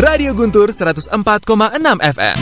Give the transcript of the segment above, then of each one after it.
Radio Guntur 104,6 FM.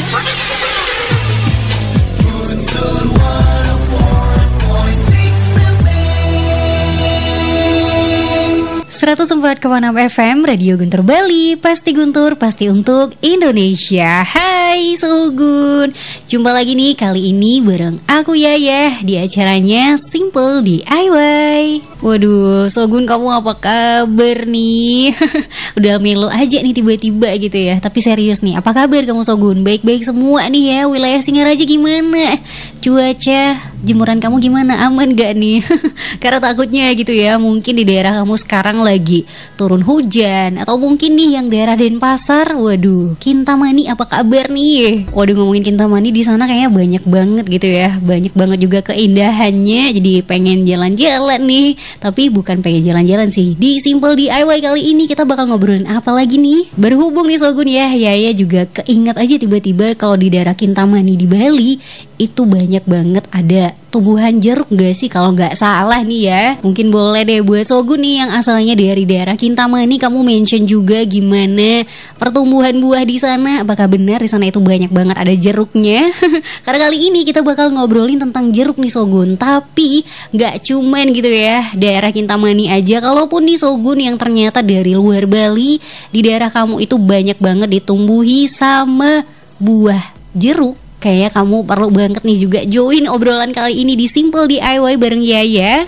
104,6 FM Radio Guntur Bali Pasti Guntur, pasti untuk Indonesia Hai Sugun Jumpa lagi nih kali ini bareng aku ya ya Di acaranya Simple DIY Waduh Sugun kamu apa kabar nih? Udah melo aja nih tiba-tiba gitu ya Tapi serius nih apa kabar kamu Sogun Baik-baik semua nih ya Wilayah Singaraja gimana? Cuaca jemuran kamu gimana? Aman gak nih? Karena takutnya gitu ya Mungkin di daerah kamu sekarang lagi turun hujan atau mungkin nih yang daerah Denpasar, waduh, Kintamani apa kabar nih? Waduh ngomongin Kintamani di sana kayaknya banyak banget gitu ya, banyak banget juga keindahannya. Jadi pengen jalan-jalan nih, tapi bukan pengen jalan-jalan sih. Di Simple DIY kali ini kita bakal ngobrolin apa lagi nih? Berhubung nih Sogun ya, ya juga keinget aja tiba-tiba kalau di daerah Kintamani di Bali itu banyak banget ada tumbuhan jeruk gak sih kalau nggak salah nih ya mungkin boleh deh buat Sogu nih yang asalnya dari daerah Kintamani kamu mention juga gimana pertumbuhan buah di sana apakah benar di sana itu banyak banget ada jeruknya karena kali ini kita bakal ngobrolin tentang jeruk nih Sogun tapi nggak cuman gitu ya daerah Kintamani aja kalaupun nih Sogun yang ternyata dari luar Bali di daerah kamu itu banyak banget ditumbuhi sama buah jeruk Kayaknya kamu perlu banget nih juga join obrolan kali ini di Simple DIY bareng Yaya.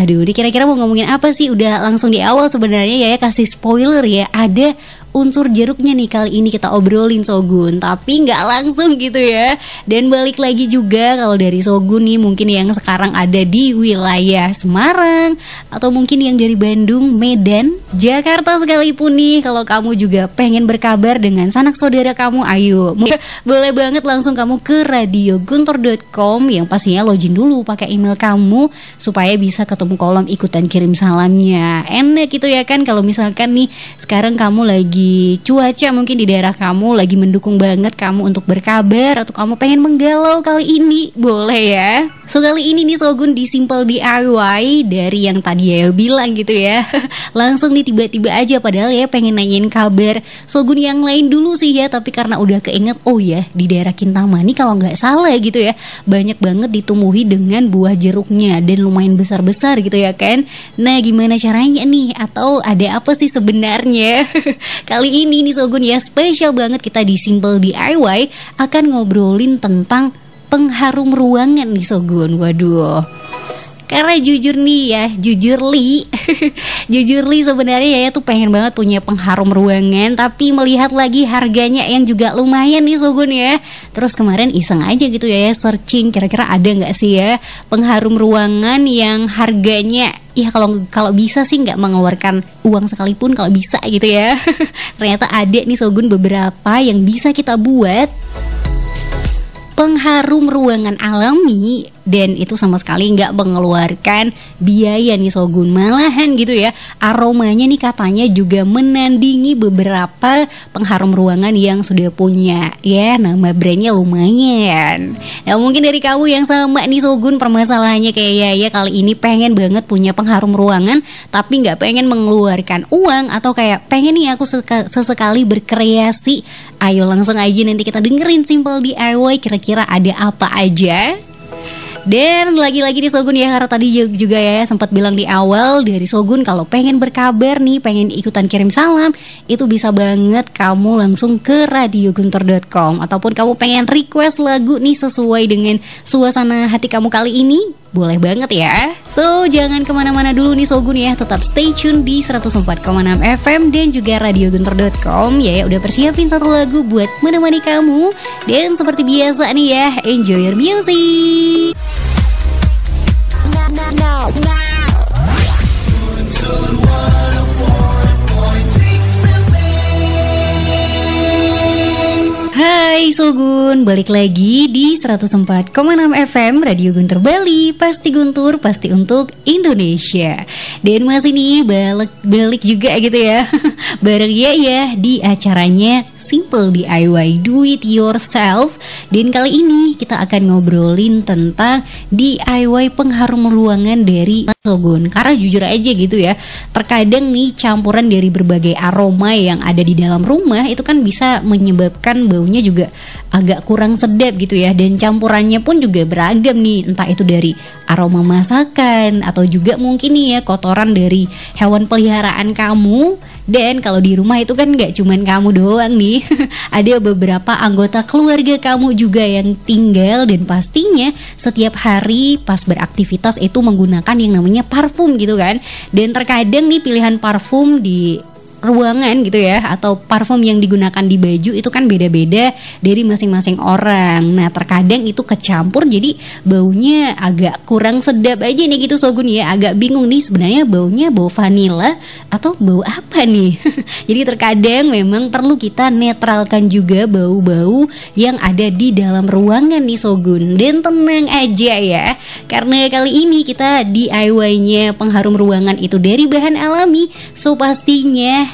Aduh, ini kira-kira mau ngomongin apa sih? Udah langsung di awal sebenarnya Yaya kasih spoiler ya. Ada unsur jeruknya nih kali ini kita obrolin Sogun Tapi nggak langsung gitu ya Dan balik lagi juga kalau dari Sogun nih mungkin yang sekarang ada di wilayah Semarang Atau mungkin yang dari Bandung, Medan, Jakarta sekalipun nih Kalau kamu juga pengen berkabar dengan sanak saudara kamu ayo Boleh banget langsung kamu ke radioguntor.com Yang pastinya login dulu pakai email kamu Supaya bisa ketemu kolom ikutan kirim salamnya Enak gitu ya kan kalau misalkan nih sekarang kamu lagi cuaca mungkin di daerah kamu lagi mendukung banget kamu untuk berkabar atau kamu pengen menggalau kali ini boleh ya so kali ini nih Sogun di Simple DIY dari yang tadi ya bilang gitu ya langsung nih tiba-tiba aja padahal ya pengen nanyain kabar Sogun yang lain dulu sih ya tapi karena udah keinget oh ya di daerah Kintamani kalau nggak salah gitu ya banyak banget ditumbuhi dengan buah jeruknya dan lumayan besar-besar gitu ya kan nah gimana caranya nih atau ada apa sih sebenarnya Kali ini nih Sogun ya spesial banget kita di Simple DIY akan ngobrolin tentang pengharum ruangan nih Sogun. Waduh. Karena jujur nih ya, jujur li, jujur li sebenarnya ya, ya tuh pengen banget punya pengharum ruangan, tapi melihat lagi harganya yang juga lumayan nih Sogun ya. Terus kemarin iseng aja gitu ya, ya, searching kira-kira ada nggak sih ya pengharum ruangan yang harganya ya kalau kalau bisa sih nggak mengeluarkan uang sekalipun kalau bisa gitu ya. Ternyata ada nih Sogun beberapa yang bisa kita buat pengharum ruangan alami dan itu sama sekali nggak mengeluarkan biaya nih Sogun malahan gitu ya aromanya nih katanya juga menandingi beberapa pengharum ruangan yang sudah punya ya nama brandnya lumayan nah mungkin dari kamu yang sama nih Sogun permasalahannya kayak ya ya kali ini pengen banget punya pengharum ruangan tapi nggak pengen mengeluarkan uang atau kayak pengen nih aku sesekali berkreasi Ayo langsung aja nanti kita dengerin simple DIY kira-kira ada apa aja dan lagi-lagi di Sogun ya karena tadi juga ya sempat bilang di awal dari Sogun kalau pengen berkabar nih, pengen ikutan kirim salam, itu bisa banget kamu langsung ke radioguntur.com ataupun kamu pengen request lagu nih sesuai dengan suasana hati kamu kali ini, boleh banget ya. So, jangan kemana-mana dulu nih Sogun ya. Tetap stay tune di 104,6 FM dan juga radiogunter.com. Ya, ya, udah persiapin satu lagu buat menemani kamu. Dan seperti biasa nih ya, enjoy your music. Now, now, now. Hai Sogun, balik lagi di 104,6 FM Radio Guntur Bali Pasti Guntur, pasti untuk Indonesia Dan masih nih balik, balik juga gitu ya Bareng ya ya di acaranya Simple DIY Do It Yourself Dan kali ini kita akan ngobrolin tentang DIY pengharum ruangan dari Sogun, karena jujur aja gitu ya, terkadang nih campuran dari berbagai aroma yang ada di dalam rumah itu kan bisa menyebabkan baunya juga agak kurang sedap gitu ya, dan campurannya pun juga beragam nih, entah itu dari aroma masakan atau juga mungkin nih ya kotoran dari hewan peliharaan kamu dan kalau di rumah itu kan nggak cuman kamu doang nih, ada beberapa anggota keluarga kamu juga yang tinggal dan pastinya setiap hari pas beraktivitas itu menggunakan yang namanya parfum gitu kan. Dan terkadang nih pilihan parfum di ruangan gitu ya atau parfum yang digunakan di baju itu kan beda-beda dari masing-masing orang. Nah, terkadang itu kecampur jadi baunya agak kurang sedap aja nih gitu Sogun ya. Agak bingung nih sebenarnya baunya bau vanila atau bau apa nih. jadi terkadang memang perlu kita netralkan juga bau-bau yang ada di dalam ruangan nih Sogun. Dan tenang aja ya. Karena kali ini kita DIY-nya pengharum ruangan itu dari bahan alami. So pastinya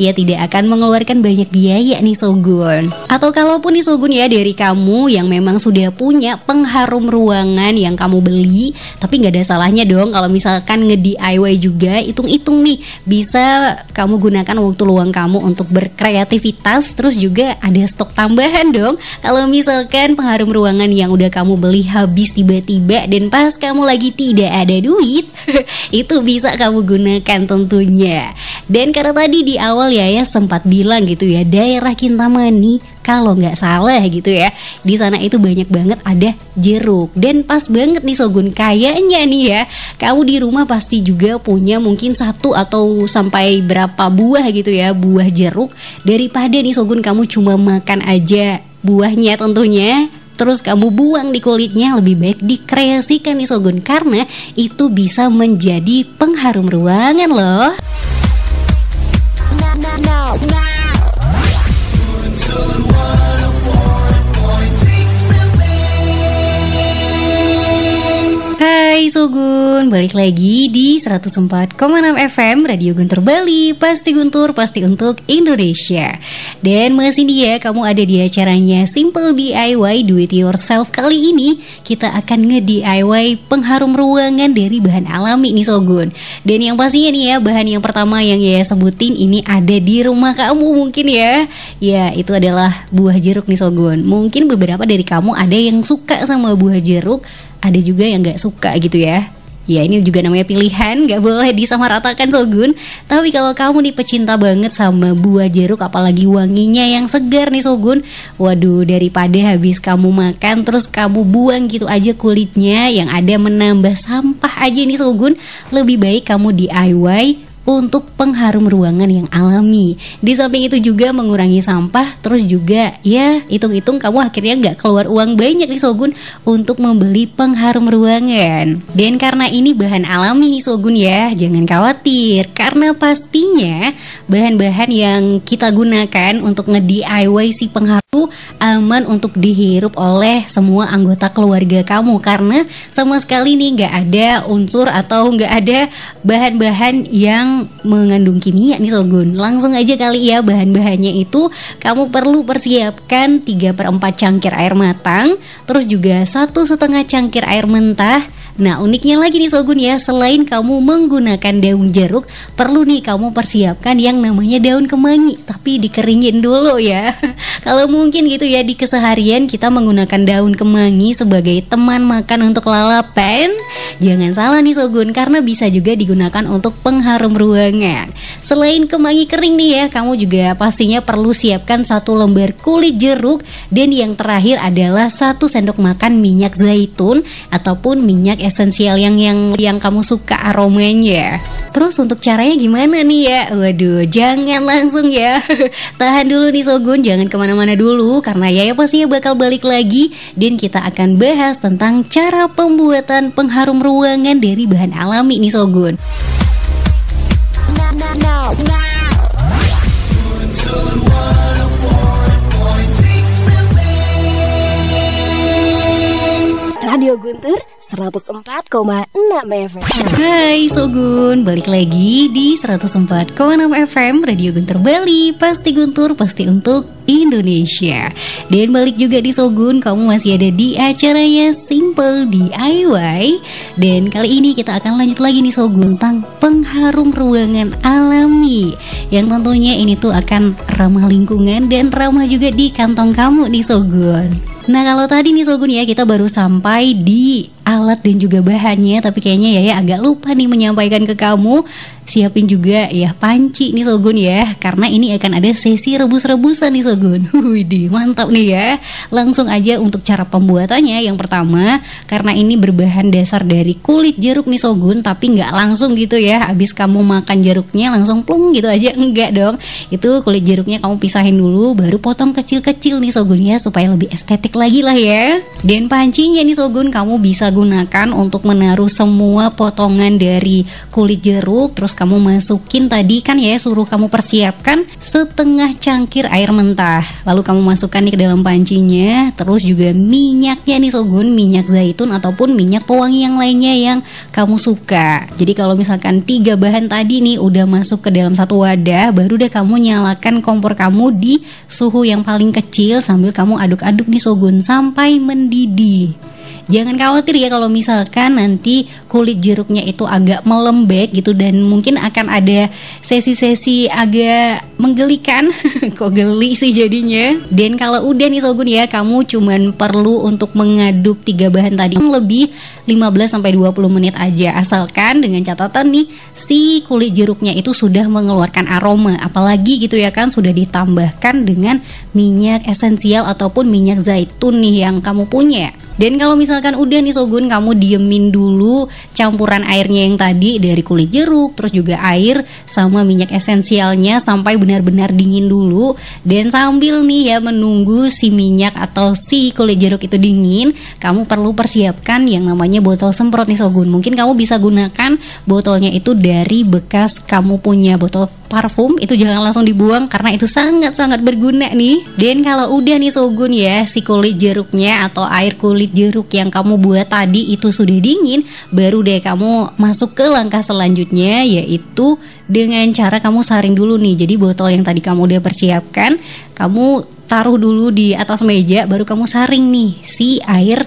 ia tidak akan mengeluarkan banyak biaya nih Sogun. Atau kalaupun nih Sogun ya dari kamu yang memang sudah punya pengharum ruangan yang kamu beli, tapi nggak ada salahnya dong kalau misalkan nge DIY juga, hitung-hitung nih bisa kamu gunakan waktu luang kamu untuk berkreativitas, terus juga ada stok tambahan dong. Kalau misalkan pengharum ruangan yang udah kamu beli habis tiba-tiba dan pas kamu lagi tidak ada duit, itu bisa kamu gunakan tentunya. Dan karena tadi di awal awal ya, ya sempat bilang gitu ya daerah Kintamani kalau nggak salah gitu ya di sana itu banyak banget ada jeruk dan pas banget nih Sogun kayaknya nih ya kamu di rumah pasti juga punya mungkin satu atau sampai berapa buah gitu ya buah jeruk daripada nih Sogun kamu cuma makan aja buahnya tentunya terus kamu buang di kulitnya lebih baik dikreasikan nih Sogun karena itu bisa menjadi pengharum ruangan loh. now, now, now. Hai Sogun, balik lagi di 104,6 FM Radio Guntur Bali Pasti Guntur, pasti untuk Indonesia Dan masih dia, ya, kamu ada di acaranya Simple DIY Do It Yourself Kali ini kita akan nge-DIY pengharum ruangan dari bahan alami nih Sogun Dan yang pastinya nih ya, bahan yang pertama yang ya sebutin ini ada di rumah kamu mungkin ya Ya, itu adalah buah jeruk nih Sogun Mungkin beberapa dari kamu ada yang suka sama buah jeruk ada juga yang gak suka gitu ya ya ini juga namanya pilihan Gak boleh disamaratakan Sogun tapi kalau kamu nih pecinta banget sama buah jeruk apalagi wanginya yang segar nih Sogun waduh daripada habis kamu makan terus kamu buang gitu aja kulitnya yang ada menambah sampah aja nih Sogun lebih baik kamu DIY untuk pengharum ruangan yang alami. Di samping itu juga mengurangi sampah, terus juga ya hitung-hitung kamu akhirnya nggak keluar uang banyak nih Sogun untuk membeli pengharum ruangan. Dan karena ini bahan alami nih Sogun ya, jangan khawatir karena pastinya bahan-bahan yang kita gunakan untuk nge-DIY si pengharum aman untuk dihirup oleh semua anggota keluarga kamu karena sama sekali nih nggak ada unsur atau nggak ada bahan-bahan yang yang mengandung kimia nih Sogun Langsung aja kali ya bahan-bahannya itu Kamu perlu persiapkan 3 per 4 cangkir air matang Terus juga satu setengah cangkir air mentah Nah uniknya lagi nih Sogun ya Selain kamu menggunakan daun jeruk Perlu nih kamu persiapkan yang namanya daun kemangi Tapi dikeringin dulu ya Kalau mungkin gitu ya di keseharian kita menggunakan daun kemangi Sebagai teman makan untuk lalapan Jangan salah nih Sogun Karena bisa juga digunakan untuk pengharum ruangan Selain kemangi kering nih ya Kamu juga pastinya perlu siapkan satu lembar kulit jeruk Dan yang terakhir adalah satu sendok makan minyak zaitun Ataupun minyak esensial yang yang yang kamu suka aromanya. Terus untuk caranya gimana nih ya? Waduh, jangan langsung ya. Tahan dulu nih Sogun, jangan kemana-mana dulu karena ya ya pastinya bakal balik lagi dan kita akan bahas tentang cara pembuatan pengharum ruangan dari bahan alami nih Sogun. Radio Guntur 104,6 FM. Hai Sogun, balik lagi di 104,6 FM Radio Guntur Bali. Pasti Guntur, pasti untuk Indonesia. Dan balik juga di Sogun, kamu masih ada di acaranya Simple DIY. Dan kali ini kita akan lanjut lagi nih Sogun tentang pengharum ruangan alami. Yang tentunya ini tuh akan ramah lingkungan dan ramah juga di kantong kamu nih Sogun. Nah kalau tadi nih Sogun ya kita baru sampai di alat dan juga bahannya tapi kayaknya ya agak lupa nih menyampaikan ke kamu siapin juga ya panci nih Sogun ya karena ini akan ada sesi rebus-rebusan nih Sogun. Widih, mantap nih ya. Langsung aja untuk cara pembuatannya yang pertama karena ini berbahan dasar dari kulit jeruk nih Sogun tapi nggak langsung gitu ya Abis kamu makan jeruknya langsung plung gitu aja enggak dong. Itu kulit jeruknya kamu pisahin dulu baru potong kecil-kecil nih Sogun ya supaya lebih estetik lagi lah ya. Dan pancinya nih Sogun kamu bisa gunakan untuk menaruh semua potongan dari kulit jeruk terus kamu masukin tadi kan ya suruh kamu persiapkan setengah cangkir air mentah. Lalu kamu masukkan nih ke dalam pancinya, terus juga minyaknya nih Sogun, minyak zaitun ataupun minyak pewangi yang lainnya yang kamu suka. Jadi kalau misalkan tiga bahan tadi nih udah masuk ke dalam satu wadah, baru deh kamu nyalakan kompor kamu di suhu yang paling kecil sambil kamu aduk-aduk nih Sogun sampai mendidih jangan khawatir ya kalau misalkan nanti kulit jeruknya itu agak melembek gitu dan mungkin akan ada sesi-sesi agak menggelikan kok geli sih jadinya dan kalau udah nih Sogun ya kamu cuman perlu untuk mengaduk tiga bahan tadi lebih 15 sampai 20 menit aja asalkan dengan catatan nih si kulit jeruknya itu sudah mengeluarkan aroma apalagi gitu ya kan sudah ditambahkan dengan minyak esensial ataupun minyak zaitun nih yang kamu punya. Ya. Dan kalau misalkan udah nih Sogun kamu diemin dulu campuran airnya yang tadi dari kulit jeruk terus juga air sama minyak esensialnya sampai benar-benar dingin dulu dan sambil nih ya menunggu si minyak atau si kulit jeruk itu dingin kamu perlu persiapkan yang namanya botol semprot nih Sogun. Mungkin kamu bisa gunakan botolnya itu dari bekas kamu punya botol parfum itu jangan langsung dibuang karena itu sangat-sangat berguna nih. Dan kalau udah nih Sogun ya, si kulit jeruknya atau air kulit jeruk yang kamu buat tadi itu sudah dingin, baru deh kamu masuk ke langkah selanjutnya yaitu dengan cara kamu saring dulu nih. Jadi botol yang tadi kamu udah persiapkan, kamu taruh dulu di atas meja baru kamu saring nih si air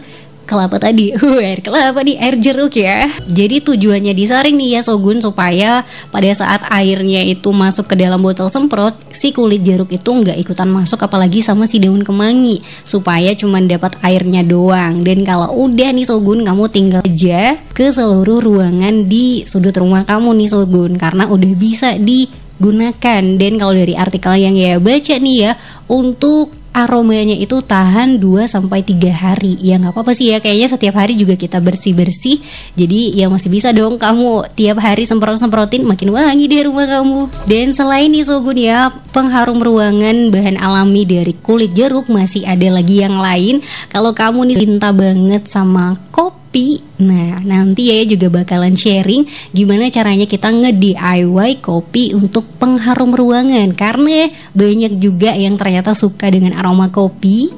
kelapa tadi, uh, air kelapa nih, air jeruk ya. Jadi tujuannya disaring nih ya Sogun supaya pada saat airnya itu masuk ke dalam botol semprot, si kulit jeruk itu nggak ikutan masuk apalagi sama si daun kemangi supaya cuma dapat airnya doang. Dan kalau udah nih Sogun kamu tinggal aja ke seluruh ruangan di sudut rumah kamu nih Sogun karena udah bisa di gunakan dan kalau dari artikel yang ya baca nih ya untuk aromanya itu tahan 2 sampai 3 hari. Ya nggak apa-apa sih ya, kayaknya setiap hari juga kita bersih-bersih. Jadi ya masih bisa dong kamu tiap hari semprot-semprotin makin wangi deh rumah kamu. Dan selain isogun ya, pengharum ruangan bahan alami dari kulit jeruk masih ada lagi yang lain. Kalau kamu nih cinta banget sama kopi tapi Nah, nanti ya, ya juga bakalan sharing gimana caranya kita nge-DIY kopi untuk pengharum ruangan karena banyak juga yang ternyata suka dengan aroma kopi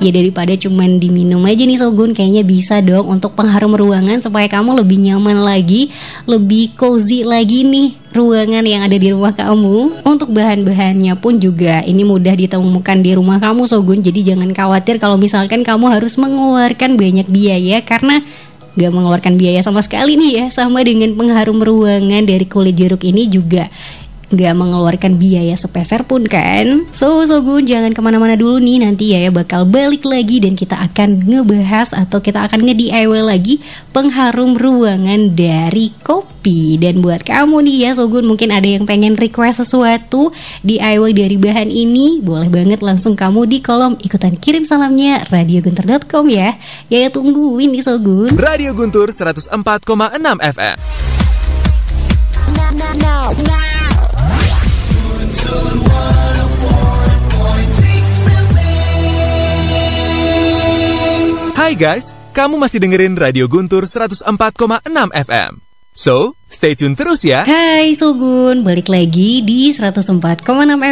ya daripada cuman diminum aja nih Sogun kayaknya bisa dong untuk pengharum ruangan supaya kamu lebih nyaman lagi lebih cozy lagi nih ruangan yang ada di rumah kamu untuk bahan-bahannya pun juga ini mudah ditemukan di rumah kamu Sogun jadi jangan khawatir kalau misalkan kamu harus mengeluarkan banyak biaya karena gak mengeluarkan biaya sama sekali nih ya sama dengan pengharum ruangan dari kulit jeruk ini juga nggak mengeluarkan biaya sepeser pun kan. So Sogun jangan kemana-mana dulu nih nanti ya, ya bakal balik lagi dan kita akan ngebahas atau kita akan nge DIY lagi pengharum ruangan dari kopi. Dan buat kamu nih ya Sogun mungkin ada yang pengen request sesuatu DIY dari bahan ini boleh banget langsung kamu di kolom ikutan kirim salamnya radioguntur.com ya. ya. Ya tungguin nih Sogun. Radio Guntur 104,6 FM. Now, now, now. Hai guys, kamu masih dengerin Radio Guntur 104,6 FM. So, Stay tune terus ya. Hai Sugun, balik lagi di 104,6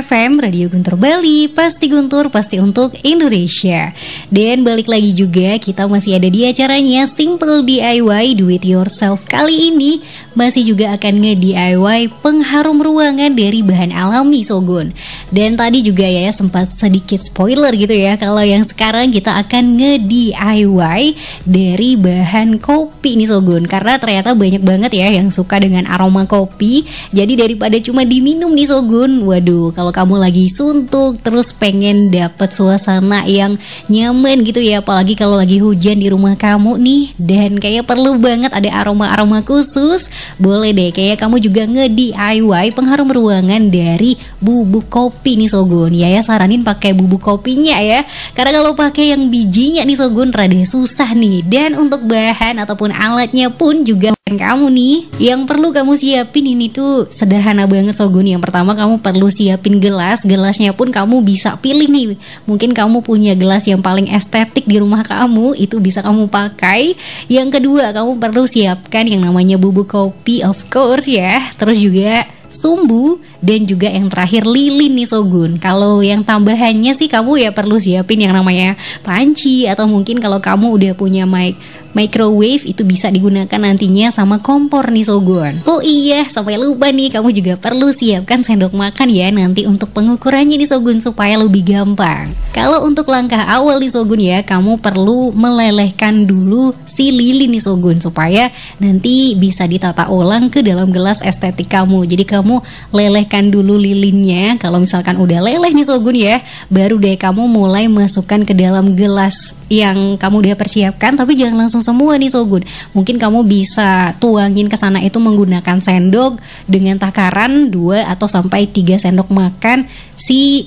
FM Radio Guntur Bali. Pasti Guntur, pasti untuk Indonesia. Dan balik lagi juga kita masih ada di acaranya Simple DIY Do It Yourself kali ini masih juga akan nge-DIY pengharum ruangan dari bahan alami Sogun. Dan tadi juga ya sempat sedikit spoiler gitu ya kalau yang sekarang kita akan nge-DIY dari bahan kopi nih Sogun karena ternyata banyak banget ya yang suka suka dengan aroma kopi. Jadi daripada cuma diminum nih Sogun, waduh kalau kamu lagi suntuk terus pengen dapat suasana yang nyaman gitu ya, apalagi kalau lagi hujan di rumah kamu nih dan kayak perlu banget ada aroma-aroma khusus, boleh deh kayak kamu juga nge-DIY pengharum ruangan dari bubuk kopi nih Sogun. Ya ya saranin pakai bubuk kopinya ya. Karena kalau pakai yang bijinya nih Sogun rada susah nih. Dan untuk bahan ataupun alatnya pun juga kamu nih yang yang perlu kamu siapin ini tuh sederhana banget Sogun. Yang pertama kamu perlu siapin gelas. Gelasnya pun kamu bisa pilih nih. Mungkin kamu punya gelas yang paling estetik di rumah kamu, itu bisa kamu pakai. Yang kedua, kamu perlu siapkan yang namanya bubuk kopi of course ya. Terus juga sumbu dan juga yang terakhir lilin nih Sogun. Kalau yang tambahannya sih kamu ya perlu siapin yang namanya panci atau mungkin kalau kamu udah punya mic microwave itu bisa digunakan nantinya sama kompor nih Sogon. Oh iya, sampai lupa nih kamu juga perlu siapkan sendok makan ya nanti untuk pengukurannya nih Sogun supaya lebih gampang. Kalau untuk langkah awal nih Sogun ya, kamu perlu melelehkan dulu si lilin nih Sogun supaya nanti bisa ditata ulang ke dalam gelas estetik kamu. Jadi kamu lelehkan dulu lilinnya. Kalau misalkan udah leleh nih Sogun ya, baru deh kamu mulai masukkan ke dalam gelas yang kamu udah persiapkan tapi jangan langsung langsung semua nih Sogun. Mungkin kamu bisa tuangin ke sana itu menggunakan sendok dengan takaran 2 atau sampai 3 sendok makan si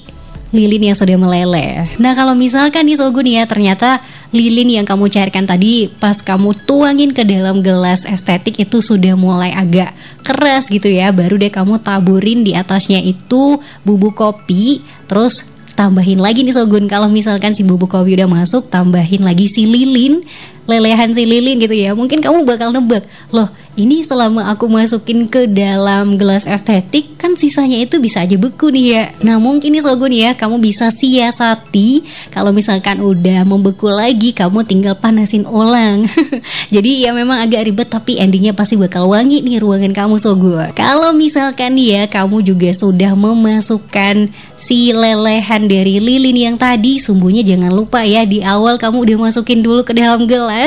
lilin yang sudah meleleh. Nah kalau misalkan nih Sogun ya ternyata lilin yang kamu cairkan tadi pas kamu tuangin ke dalam gelas estetik itu sudah mulai agak keras gitu ya. Baru deh kamu taburin di atasnya itu bubuk kopi terus tambahin lagi nih Sogun kalau misalkan si bubuk kopi udah masuk tambahin lagi si lilin lelehan si lilin gitu ya mungkin kamu bakal nebak loh ini selama aku masukin ke dalam gelas estetik kan sisanya itu bisa aja beku nih ya nah mungkin nih sogun ya kamu bisa siasati kalau misalkan udah membeku lagi kamu tinggal panasin ulang jadi ya memang agak ribet tapi endingnya pasti bakal wangi nih ruangan kamu sogun kalau misalkan ya kamu juga sudah memasukkan si lelehan dari lilin yang tadi sumbunya jangan lupa ya di awal kamu udah masukin dulu ke dalam gelas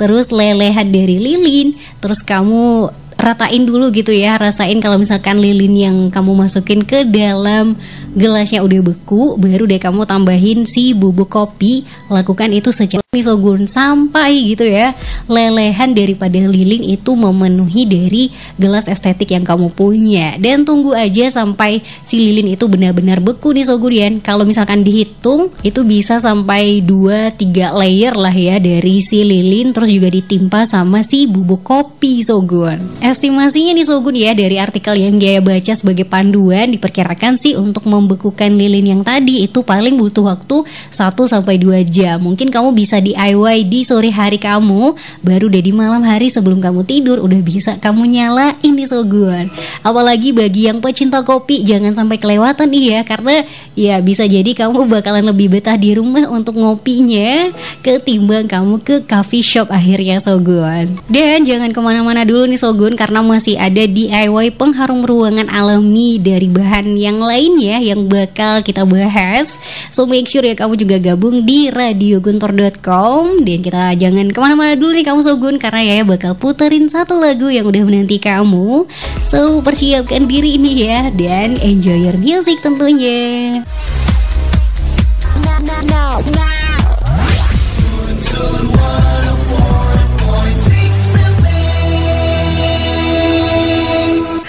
terus lelehan dari lilin, terus kamu ratain dulu gitu ya rasain kalau misalkan lilin yang kamu masukin ke dalam gelasnya udah beku baru deh kamu tambahin si bubuk kopi lakukan itu secara misogun sampai gitu ya lelehan daripada lilin itu memenuhi dari gelas estetik yang kamu punya dan tunggu aja sampai si lilin itu benar-benar beku nih sogurian kalau misalkan dihitung itu bisa sampai 2-3 layer lah ya dari si lilin terus juga ditimpa sama si bubuk kopi sogun estimasinya nih sogun ya dari artikel yang dia baca sebagai panduan diperkirakan sih untuk membekukan lilin yang tadi itu paling butuh waktu 1-2 jam mungkin kamu bisa DIY di sore hari kamu Baru dari malam hari sebelum kamu tidur Udah bisa kamu ini so good Apalagi bagi yang pecinta kopi Jangan sampai kelewatan iya Karena ya bisa jadi kamu bakalan lebih betah di rumah untuk ngopinya Ketimbang kamu ke coffee shop akhirnya good Dan jangan kemana-mana dulu nih good Karena masih ada DIY pengharum ruangan alami Dari bahan yang lain ya yang bakal kita bahas So make sure ya kamu juga gabung di radioguntor.com dan kita jangan kemana-mana dulu nih kamu Sogun karena ya bakal puterin satu lagu yang udah menanti kamu. So persiapkan diri ini ya dan enjoy your music tentunya. now, now, now.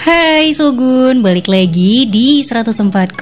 Hai Sugun, balik lagi di 104,6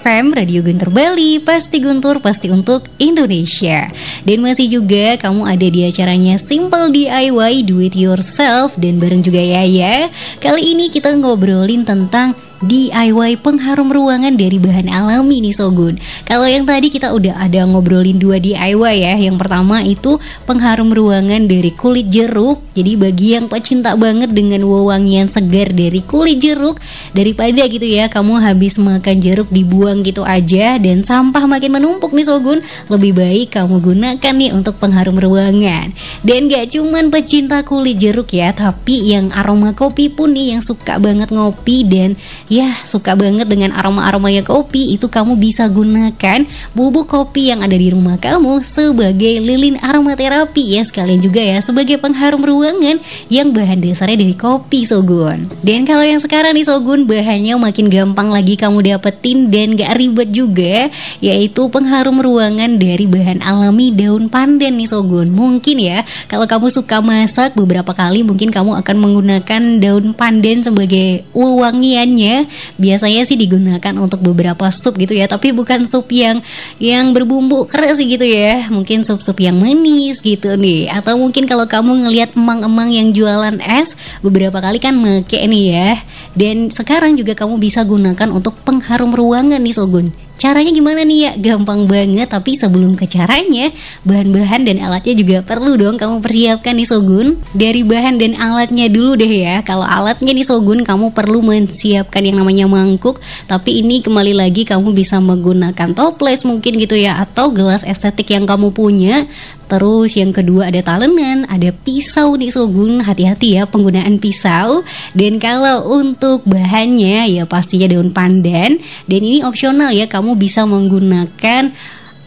FM Radio Guntur Bali Pasti Guntur, pasti untuk Indonesia Dan masih juga kamu ada di acaranya Simple DIY Do It Yourself Dan bareng juga Yaya Kali ini kita ngobrolin tentang DIY pengharum ruangan dari bahan alami nih Sogun. Kalau yang tadi kita udah ada ngobrolin dua DIY ya. Yang pertama itu pengharum ruangan dari kulit jeruk. Jadi bagi yang pecinta banget dengan wewangian segar dari kulit jeruk daripada gitu ya kamu habis makan jeruk dibuang gitu aja dan sampah makin menumpuk nih Sogun, lebih baik kamu gunakan nih untuk pengharum ruangan. Dan gak cuman pecinta kulit jeruk ya, tapi yang aroma kopi pun nih yang suka banget ngopi dan ya suka banget dengan aroma-aromanya kopi itu kamu bisa gunakan bubuk kopi yang ada di rumah kamu sebagai lilin aromaterapi ya sekalian juga ya sebagai pengharum ruangan yang bahan dasarnya dari kopi Sogun dan kalau yang sekarang nih Sogun bahannya makin gampang lagi kamu dapetin dan gak ribet juga yaitu pengharum ruangan dari bahan alami daun pandan nih Sogun mungkin ya kalau kamu suka masak beberapa kali mungkin kamu akan menggunakan daun pandan sebagai wewangiannya Biasanya sih digunakan untuk beberapa sup gitu ya, tapi bukan sup yang yang berbumbu keras sih gitu ya. Mungkin sup-sup yang manis gitu nih. Atau mungkin kalau kamu ngelihat emang-emang yang jualan es beberapa kali kan make nih ya. Dan sekarang juga kamu bisa gunakan untuk pengharum ruangan nih Sogun. Caranya gimana nih ya? Gampang banget, tapi sebelum ke caranya, bahan-bahan dan alatnya juga perlu dong kamu persiapkan nih Sogun. Dari bahan dan alatnya dulu deh ya. Kalau alatnya nih Sogun, kamu perlu menyiapkan yang namanya mangkuk, tapi ini kembali lagi kamu bisa menggunakan toples mungkin gitu ya atau gelas estetik yang kamu punya. Terus yang kedua ada talenan, ada pisau nih Sogun, hati-hati ya penggunaan pisau. Dan kalau untuk bahannya ya pastinya daun pandan. Dan ini opsional ya, kamu bisa menggunakan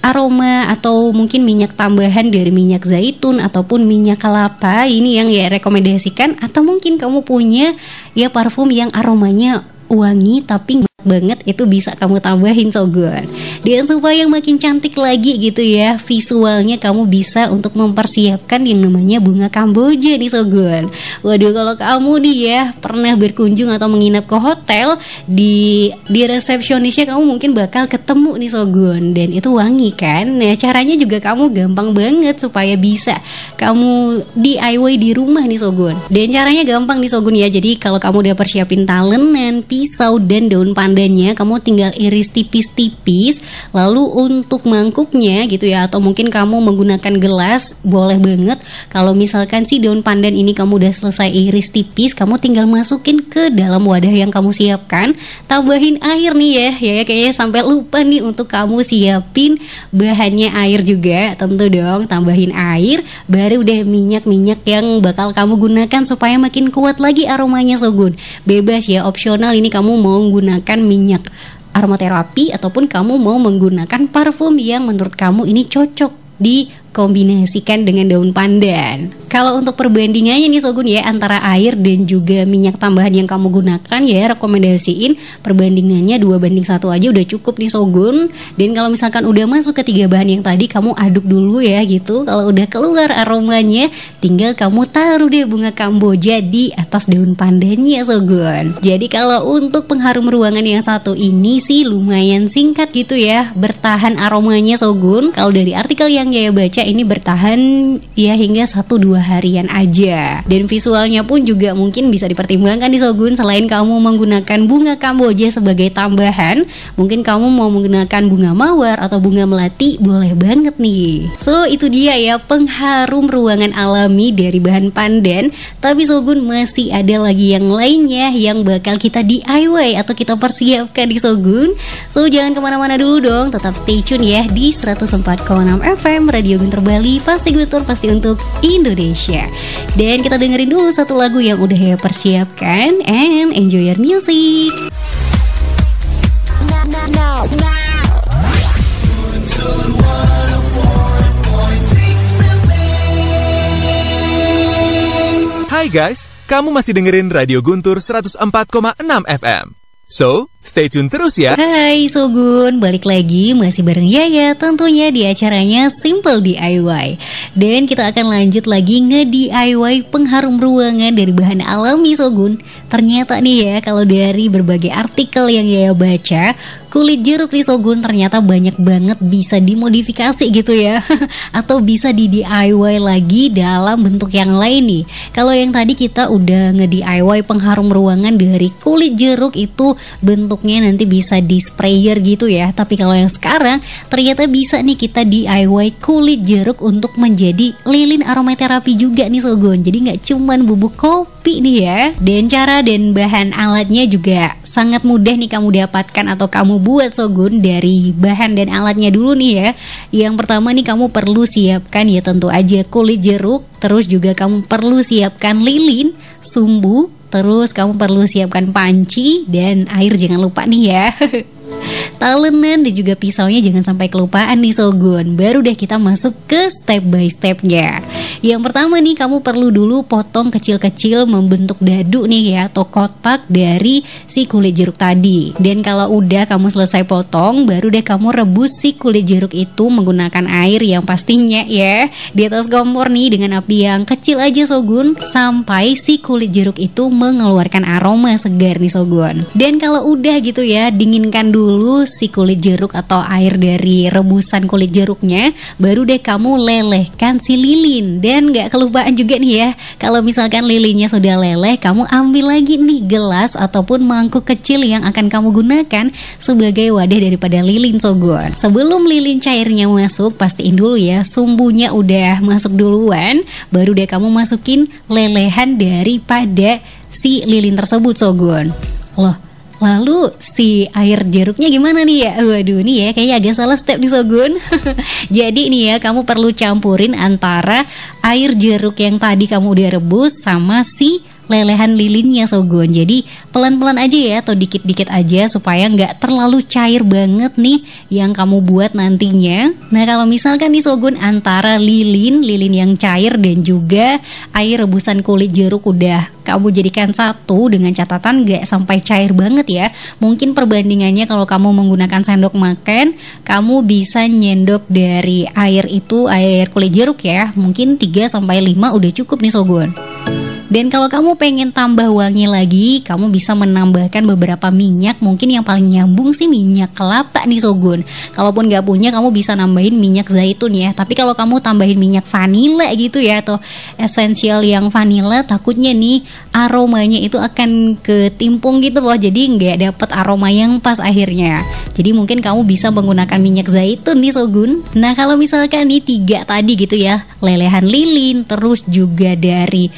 aroma atau mungkin minyak tambahan dari minyak zaitun ataupun minyak kelapa ini yang ya rekomendasikan atau mungkin kamu punya ya parfum yang aromanya wangi tapi banget itu bisa kamu tambahin good dan supaya yang makin cantik lagi gitu ya visualnya kamu bisa untuk mempersiapkan yang namanya bunga kamboja nih sogon waduh kalau kamu nih ya pernah berkunjung atau menginap ke hotel di di resepsionisnya kamu mungkin bakal ketemu nih sogon dan itu wangi kan nah caranya juga kamu gampang banget supaya bisa kamu DIY di rumah nih sogon dan caranya gampang nih sogon ya jadi kalau kamu udah persiapin talenan pisau dan daun pandannya kamu tinggal iris tipis-tipis lalu untuk mangkuknya gitu ya atau mungkin kamu menggunakan gelas boleh banget kalau misalkan si daun pandan ini kamu udah selesai iris tipis kamu tinggal masukin ke dalam wadah yang kamu siapkan tambahin air nih ya ya, ya kayaknya sampai lupa nih untuk kamu siapin bahannya air juga tentu dong tambahin air baru deh minyak-minyak yang bakal kamu gunakan supaya makin kuat lagi aromanya sogun bebas ya opsional ini ini kamu mau menggunakan minyak aromaterapi ataupun kamu mau menggunakan parfum yang menurut kamu ini cocok di dikombinasikan dengan daun pandan. Kalau untuk perbandingannya nih Sogun ya antara air dan juga minyak tambahan yang kamu gunakan ya rekomendasiin perbandingannya 2 banding satu aja udah cukup nih Sogun. Dan kalau misalkan udah masuk ke tiga bahan yang tadi kamu aduk dulu ya gitu. Kalau udah keluar aromanya tinggal kamu taruh deh bunga kamboja di atas daun pandannya Sogun. Jadi kalau untuk pengharum ruangan yang satu ini sih lumayan singkat gitu ya bertahan aromanya Sogun. Kalau dari artikel yang Yaya baca ini bertahan ya hingga satu dua harian aja dan visualnya pun juga mungkin bisa dipertimbangkan di Sogun selain kamu menggunakan bunga kamboja sebagai tambahan mungkin kamu mau menggunakan bunga mawar atau bunga melati boleh banget nih so itu dia ya pengharum ruangan alami dari bahan pandan tapi Sogun masih ada lagi yang lainnya yang bakal kita DIY atau kita persiapkan di Sogun so jangan kemana-mana dulu dong tetap stay tune ya di 104,6 FM Radio Guntur Center Bali, pasti good tour pasti untuk Indonesia. Dan kita dengerin dulu satu lagu yang udah ya persiapkan and enjoy your music. Hai guys, kamu masih dengerin Radio Guntur 104,6 FM. So, Stay tune terus ya. Hai Sogun, balik lagi masih bareng Yaya tentunya di acaranya Simple DIY. Dan kita akan lanjut lagi nge-DIY pengharum ruangan dari bahan alami Sogun. Ternyata nih ya kalau dari berbagai artikel yang Yaya baca, kulit jeruk di Sogun ternyata banyak banget bisa dimodifikasi gitu ya. Atau bisa di DIY lagi dalam bentuk yang lain nih. Kalau yang tadi kita udah nge-DIY pengharum ruangan dari kulit jeruk itu bentuk bentuknya nanti bisa di sprayer gitu ya. Tapi kalau yang sekarang ternyata bisa nih kita DIY kulit jeruk untuk menjadi lilin aromaterapi juga nih Sogon. Jadi nggak cuman bubuk kopi nih ya. Dan cara dan bahan alatnya juga sangat mudah nih kamu dapatkan atau kamu buat Sogun dari bahan dan alatnya dulu nih ya. Yang pertama nih kamu perlu siapkan ya tentu aja kulit jeruk, terus juga kamu perlu siapkan lilin, sumbu, Terus kamu perlu siapkan panci dan air jangan lupa nih ya. talenan dan juga pisaunya jangan sampai kelupaan nih Sogun. Baru deh kita masuk ke step by stepnya. Yang pertama nih kamu perlu dulu potong kecil-kecil membentuk dadu nih ya atau kotak dari si kulit jeruk tadi. Dan kalau udah kamu selesai potong, baru deh kamu rebus si kulit jeruk itu menggunakan air yang pastinya ya di atas kompor nih dengan api yang kecil aja Sogun sampai si kulit jeruk itu mengeluarkan aroma segar nih Sogun. Dan kalau udah gitu ya dinginkan dulu si kulit jeruk atau air dari rebusan kulit jeruknya baru deh kamu lelehkan si lilin dan gak kelupaan juga nih ya kalau misalkan lilinnya sudah leleh kamu ambil lagi nih gelas ataupun mangkuk kecil yang akan kamu gunakan sebagai wadah daripada lilin sogon sebelum lilin cairnya masuk pastiin dulu ya sumbunya udah masuk duluan baru deh kamu masukin lelehan daripada si lilin tersebut sogon loh Lalu si air jeruknya gimana nih ya? Waduh nih ya kayaknya agak salah step di Sogun. Jadi nih ya kamu perlu campurin antara air jeruk yang tadi kamu udah rebus sama si lelehan lilinnya sogon. jadi pelan-pelan aja ya atau dikit-dikit aja supaya nggak terlalu cair banget nih yang kamu buat nantinya nah kalau misalkan nih sogon antara lilin lilin yang cair dan juga air rebusan kulit jeruk udah kamu jadikan satu dengan catatan nggak sampai cair banget ya mungkin perbandingannya kalau kamu menggunakan sendok makan kamu bisa nyendok dari air itu air kulit jeruk ya mungkin 3 sampai 5 udah cukup nih sogon. Dan kalau kamu pengen tambah wangi lagi, kamu bisa menambahkan beberapa minyak. Mungkin yang paling nyambung sih minyak kelapa nih Sogun. Kalaupun gak punya, kamu bisa nambahin minyak zaitun ya. Tapi kalau kamu tambahin minyak vanila gitu ya atau esensial yang vanila, takutnya nih aromanya itu akan ketimpung gitu loh. Jadi nggak dapet aroma yang pas akhirnya. Jadi mungkin kamu bisa menggunakan minyak zaitun nih Sogun. Nah kalau misalkan nih tiga tadi gitu ya, lelehan lilin, terus juga dari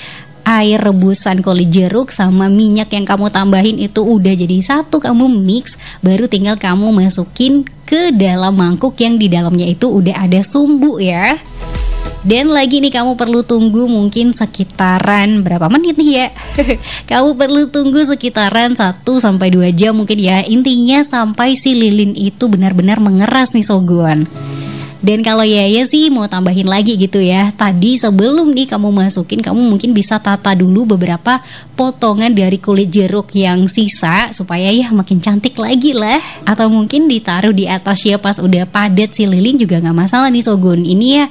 air rebusan koli jeruk sama minyak yang kamu tambahin itu udah jadi satu kamu mix baru tinggal kamu masukin ke dalam mangkuk yang di dalamnya itu udah ada sumbu ya dan lagi nih kamu perlu tunggu mungkin sekitaran berapa menit nih ya Kamu perlu tunggu sekitaran 1 sampai 2 jam mungkin ya Intinya sampai si lilin itu benar-benar mengeras nih Sogon dan kalau Yaya sih mau tambahin lagi gitu ya. Tadi sebelum nih kamu masukin, kamu mungkin bisa tata dulu beberapa potongan dari kulit jeruk yang sisa supaya ya makin cantik lagi lah. Atau mungkin ditaruh di atas ya pas udah padat si lilin juga gak masalah nih Sogun. Ini ya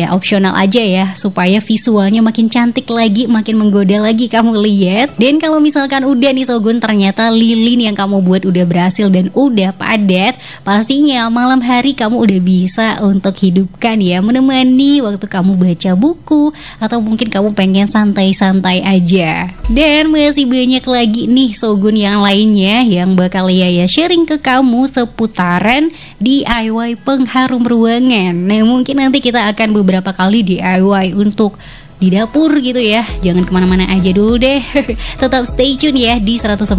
ya opsional aja ya supaya visualnya makin cantik lagi, makin menggoda lagi kamu lihat. Dan kalau misalkan udah nih Sogun ternyata lilin yang kamu buat udah berhasil dan udah padat, pastinya malam hari kamu udah bisa untuk hidupkan ya menemani waktu kamu baca buku atau mungkin kamu pengen santai-santai aja. Dan masih banyak lagi nih Sogun yang lainnya yang bakal Yaya ya sharing ke kamu seputaran DIY pengharum ruangan. Nah, mungkin nanti kita akan beberapa kali DIY untuk di dapur gitu ya Jangan kemana-mana aja dulu deh Tetap stay tune ya di 104,6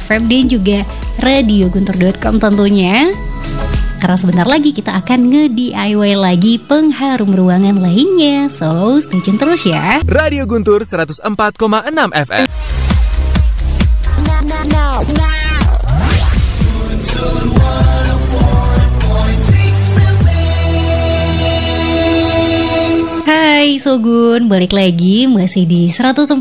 FM dan juga radioguntur.com tentunya Karena sebentar lagi kita akan nge-DIY lagi pengharum ruangan lainnya So stay tune terus ya Radio Guntur 104,6 FM now, now, now. Hai Sogun, balik lagi masih di 104,6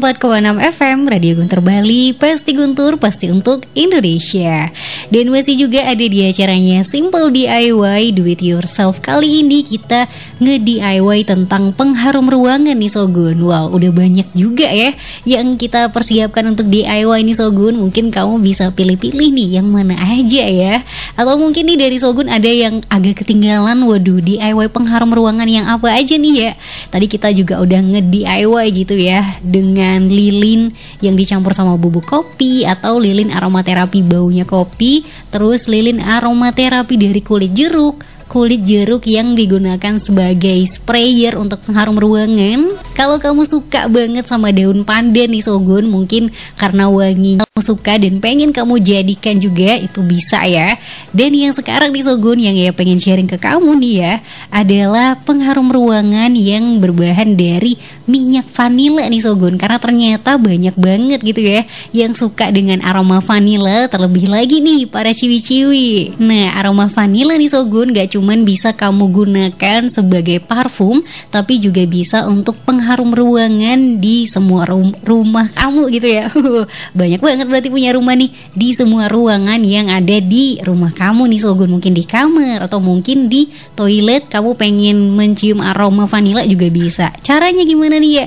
FM Radio Guntur Bali Pasti Guntur, pasti untuk Indonesia Dan masih juga ada di acaranya Simple DIY Do It Yourself Kali ini kita nge-DIY tentang pengharum ruangan nih Sogun Wow, udah banyak juga ya yang kita persiapkan untuk DIY nih Sogun Mungkin kamu bisa pilih-pilih nih yang mana aja ya Atau mungkin nih dari Sogun ada yang agak ketinggalan Waduh, DIY pengharum ruangan yang apa aja nih ya Tadi kita juga udah nge-DIY gitu ya dengan lilin yang dicampur sama bubuk kopi atau lilin aromaterapi baunya kopi, terus lilin aromaterapi dari kulit jeruk, kulit jeruk yang digunakan sebagai sprayer untuk pengharum ruangan. Kalau kamu suka banget sama daun pandan nih Sogun, mungkin karena wanginya kamu suka dan pengen kamu jadikan juga itu bisa ya. Dan yang sekarang nih Sogun yang ya pengen sharing ke kamu nih ya adalah pengharum ruangan yang berbahan dari minyak vanila nih Sogun karena ternyata banyak banget gitu ya yang suka dengan aroma vanila terlebih lagi nih para ciwi-ciwi. Nah, aroma vanila nih Sogun gak cuma cuman bisa kamu gunakan sebagai parfum tapi juga bisa untuk pengharum ruangan di semua rum rumah kamu gitu ya banyak banget berarti punya rumah nih di semua ruangan yang ada di rumah kamu nih Sogun mungkin di kamar atau mungkin di toilet kamu pengen mencium aroma vanila juga bisa caranya gimana nih ya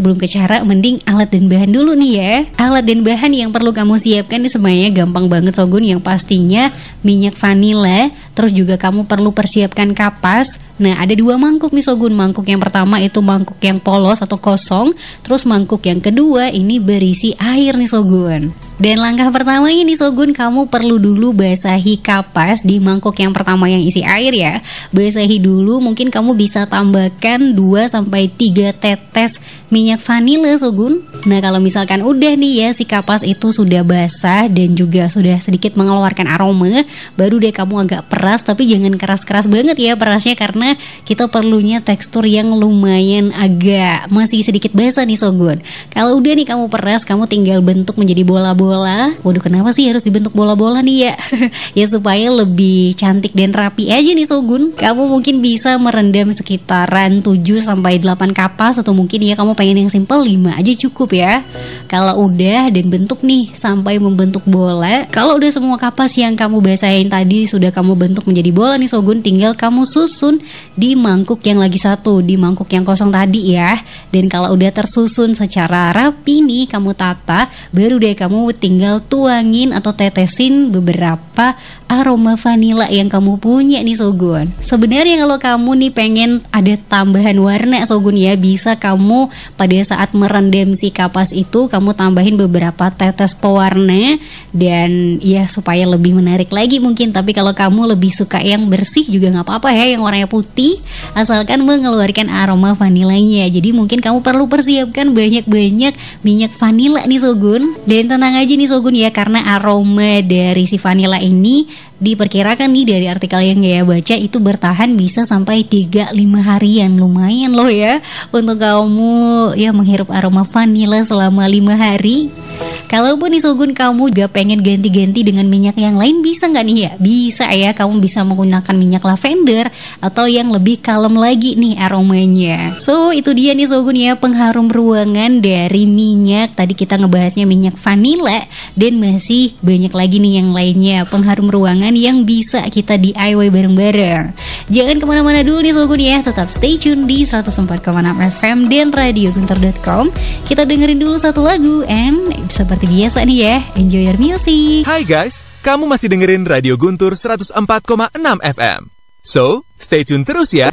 sebelum ke cara mending alat dan bahan dulu nih ya. Alat dan bahan yang perlu kamu siapkan semuanya gampang banget Sogun yang pastinya minyak vanila, terus juga kamu perlu persiapkan kapas, Nah, ada dua mangkuk nih Sogun. Mangkuk yang pertama itu mangkuk yang polos atau kosong, terus mangkuk yang kedua ini berisi air nih Sogun. Dan langkah pertama ini Sogun kamu perlu dulu basahi kapas di mangkuk yang pertama yang isi air ya. Basahi dulu mungkin kamu bisa tambahkan 2 sampai 3 tetes minyak vanila Sogun. Nah, kalau misalkan udah nih ya si kapas itu sudah basah dan juga sudah sedikit mengeluarkan aroma, baru deh kamu agak peras tapi jangan keras-keras banget ya perasnya karena kita perlunya tekstur yang lumayan agak masih sedikit basah nih Sogun. Kalau udah nih kamu peras, kamu tinggal bentuk menjadi bola-bola. Waduh, kenapa sih harus dibentuk bola-bola nih ya? ya supaya lebih cantik dan rapi aja nih Sogun. Kamu mungkin bisa merendam sekitaran 7 sampai 8 kapas atau mungkin ya kamu pengen yang simple 5 aja cukup ya. Kalau udah dan bentuk nih sampai membentuk bola. Kalau udah semua kapas yang kamu basahin tadi sudah kamu bentuk menjadi bola nih Sogun, tinggal kamu susun di mangkuk yang lagi satu, di mangkuk yang kosong tadi ya. Dan kalau udah tersusun secara rapi nih kamu tata, baru deh kamu tinggal tuangin atau tetesin beberapa apa aroma vanila yang kamu punya nih Sogun. Sebenarnya kalau kamu nih pengen ada tambahan warna Sogun ya, bisa kamu pada saat merendam si kapas itu kamu tambahin beberapa tetes pewarna dan ya supaya lebih menarik lagi mungkin. Tapi kalau kamu lebih suka yang bersih juga nggak apa-apa ya, yang warnanya putih asalkan mengeluarkan aroma vanilanya. Jadi mungkin kamu perlu persiapkan banyak-banyak minyak vanila nih Sogun. Dan tenang aja nih Sogun ya karena aroma dari si vanila ini ini diperkirakan nih dari artikel yang ya baca itu bertahan bisa sampai 3-5 harian lumayan loh ya untuk kamu ya menghirup aroma vanila selama 5 hari Kalaupun isogun kamu juga pengen ganti-ganti dengan minyak yang lain bisa nggak nih ya? Bisa ya, kamu bisa menggunakan minyak lavender atau yang lebih kalem lagi nih aromanya. So itu dia nih sogun ya pengharum ruangan dari minyak. Tadi kita ngebahasnya minyak vanila dan masih banyak lagi nih yang lainnya pengharum ruangan yang bisa kita DIY bareng-bareng. Jangan kemana-mana dulu nih Sogun ya, tetap stay tune di 104,6 FM dan radiogunter.com. Kita dengerin dulu satu lagu and seperti biasa nih ya, enjoy your music. Hai guys, kamu masih dengerin Radio Guntur 104,6 FM. So, stay tune terus ya.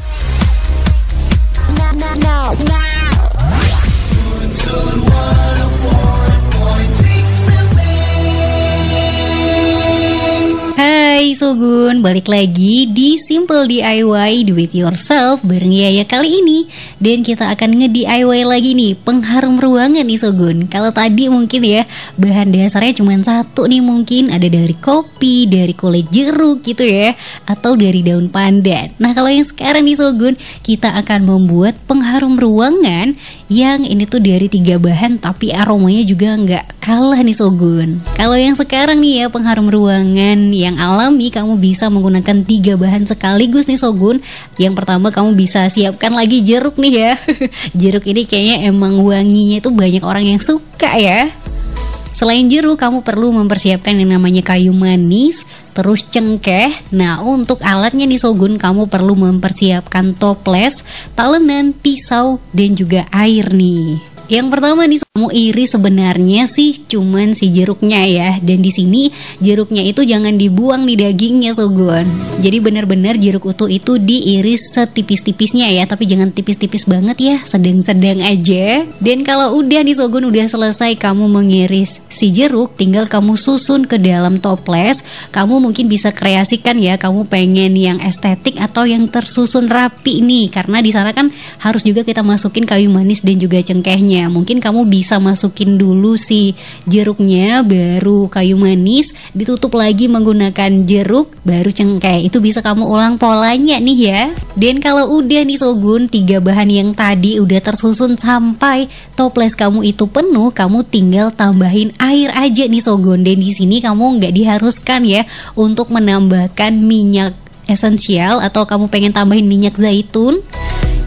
Hai Sogun, balik lagi di Simple DIY Do It Yourself bareng Yaya kali ini Dan kita akan nge-DIY lagi nih, pengharum ruangan nih Sogun Kalau tadi mungkin ya, bahan dasarnya cuma satu nih mungkin Ada dari kopi, dari kulit jeruk gitu ya Atau dari daun pandan Nah kalau yang sekarang nih Sogun, kita akan membuat pengharum ruangan yang ini tuh dari tiga bahan tapi aromanya juga nggak kalah nih Sogun. Kalau yang sekarang nih ya pengharum ruangan yang alami kamu bisa menggunakan tiga bahan sekaligus nih Sogun. Yang pertama kamu bisa siapkan lagi jeruk nih ya. jeruk ini kayaknya emang wanginya itu banyak orang yang suka ya. Selain jeruk, kamu perlu mempersiapkan yang namanya kayu manis, terus cengkeh. Nah, untuk alatnya nih Sogun, kamu perlu mempersiapkan toples, talenan, pisau, dan juga air nih. Yang pertama nih kamu iri sebenarnya sih cuman si jeruknya ya. Dan di sini jeruknya itu jangan dibuang nih dagingnya Sogun. Jadi benar-benar jeruk utuh itu diiris setipis-tipisnya ya, tapi jangan tipis-tipis banget ya, sedang-sedang aja. Dan kalau udah nih Sogun udah selesai kamu mengiris si jeruk, tinggal kamu susun ke dalam toples. Kamu mungkin bisa kreasikan ya, kamu pengen yang estetik atau yang tersusun rapi nih karena di sana kan harus juga kita masukin kayu manis dan juga cengkehnya. Mungkin kamu bisa bisa masukin dulu si jeruknya baru kayu manis ditutup lagi menggunakan jeruk baru cengkeh itu bisa kamu ulang polanya nih ya dan kalau udah nih Sogun tiga bahan yang tadi udah tersusun sampai toples kamu itu penuh kamu tinggal tambahin air aja nih Sogun dan di sini kamu nggak diharuskan ya untuk menambahkan minyak esensial atau kamu pengen tambahin minyak zaitun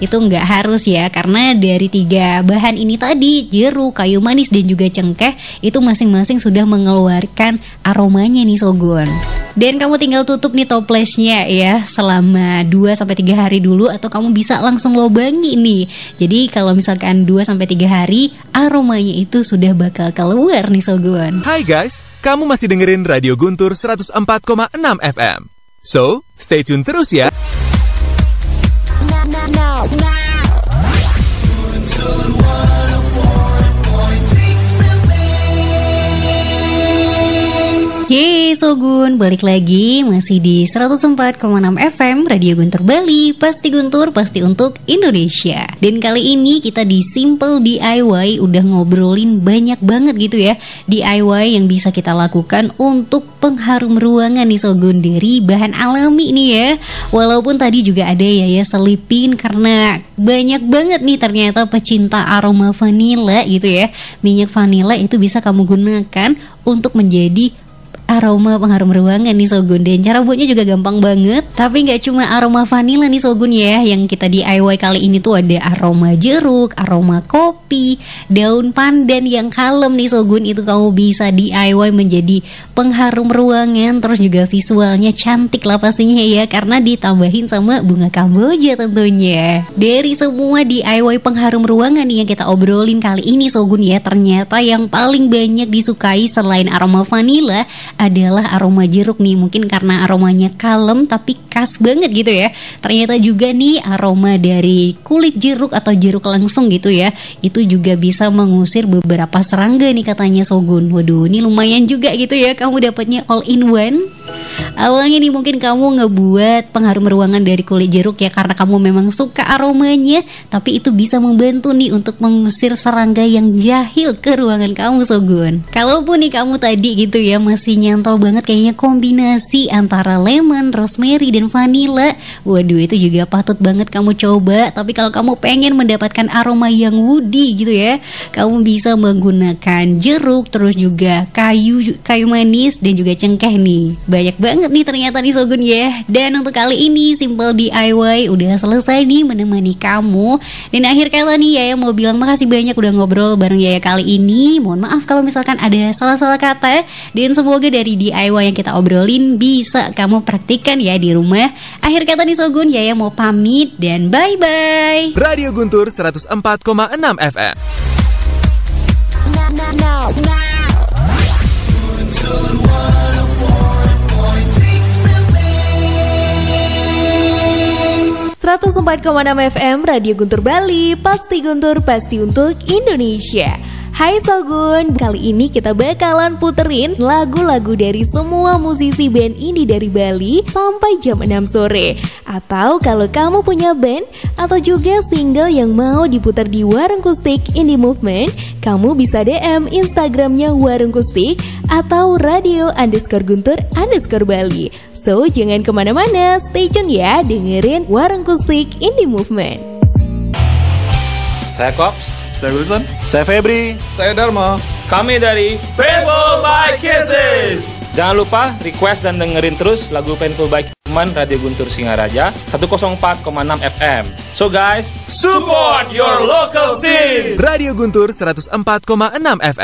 itu nggak harus ya karena dari tiga bahan ini tadi jeruk kayu manis dan juga cengkeh itu masing-masing sudah mengeluarkan aromanya nih sogon dan kamu tinggal tutup nih toplesnya ya selama 2 sampai 3 hari dulu atau kamu bisa langsung lobangi nih. Jadi kalau misalkan 2 sampai 3 hari aromanya itu sudah bakal keluar nih Sogon. Hai guys, kamu masih dengerin Radio Guntur 104,6 FM. So, stay tune terus ya. Yeay Sogun, balik lagi masih di 104,6 FM Radio Guntur Bali Pasti Guntur, pasti untuk Indonesia Dan kali ini kita di Simple DIY udah ngobrolin banyak banget gitu ya DIY yang bisa kita lakukan untuk pengharum ruangan nih Sogun Dari bahan alami nih ya Walaupun tadi juga ada ya ya selipin karena banyak banget nih ternyata pecinta aroma vanila gitu ya Minyak vanila itu bisa kamu gunakan untuk menjadi aroma pengharum ruangan nih Sogun Dan cara buatnya juga gampang banget Tapi nggak cuma aroma vanila nih Sogun ya Yang kita DIY kali ini tuh ada aroma jeruk, aroma kopi, daun pandan yang kalem nih Sogun Itu kamu bisa DIY menjadi pengharum ruangan Terus juga visualnya cantik lah pastinya ya Karena ditambahin sama bunga kamboja tentunya Dari semua DIY pengharum ruangan nih yang kita obrolin kali ini Sogun ya Ternyata yang paling banyak disukai selain aroma vanila adalah aroma jeruk nih. Mungkin karena aromanya kalem tapi khas banget gitu ya. Ternyata juga nih aroma dari kulit jeruk atau jeruk langsung gitu ya. Itu juga bisa mengusir beberapa serangga nih katanya Sogun. Waduh, ini lumayan juga gitu ya. Kamu dapatnya all in one. Awalnya nih mungkin kamu ngebuat pengharum ruangan dari kulit jeruk ya karena kamu memang suka aromanya, tapi itu bisa membantu nih untuk mengusir serangga yang jahil ke ruangan kamu Sogun. Kalaupun nih kamu tadi gitu ya masih nyantol banget kayaknya kombinasi antara lemon, rosemary dan vanilla. Waduh itu juga patut banget kamu coba. Tapi kalau kamu pengen mendapatkan aroma yang woody gitu ya, kamu bisa menggunakan jeruk terus juga kayu kayu manis dan juga cengkeh nih. Banyak banget nih ternyata nih Sogun ya. Dan untuk kali ini simple DIY udah selesai nih menemani kamu. Dan akhir kata nih Yaya mau bilang makasih banyak udah ngobrol bareng Yaya kali ini. Mohon maaf kalau misalkan ada salah-salah kata dan semoga dari dari DIY yang kita obrolin bisa kamu praktikkan ya di rumah. Akhir kata nih Sogun, Yaya ya, mau pamit dan bye-bye. Radio Guntur 104,6 FM. Nah, nah, nah. 104,6 FM Radio Guntur Bali, pasti Guntur, pasti untuk Indonesia. Hai Sogun, kali ini kita bakalan puterin lagu-lagu dari semua musisi band ini dari Bali sampai jam 6 sore. Atau kalau kamu punya band atau juga single yang mau diputar di Warung Kustik Indie Movement, kamu bisa DM Instagramnya Warung Kustik atau radio underscore guntur underscore Bali. So, jangan kemana-mana, stay tune ya dengerin Warung Kustik Indie Movement. Saya Kops, saya Wilson. Saya Febri. Saya Dharma. Kami dari Painful by Kisses. Jangan lupa request dan dengerin terus lagu Painful by Kisses Radio Guntur Singaraja 104,6 FM. So guys, support your local scene. Radio Guntur 104,6 FM.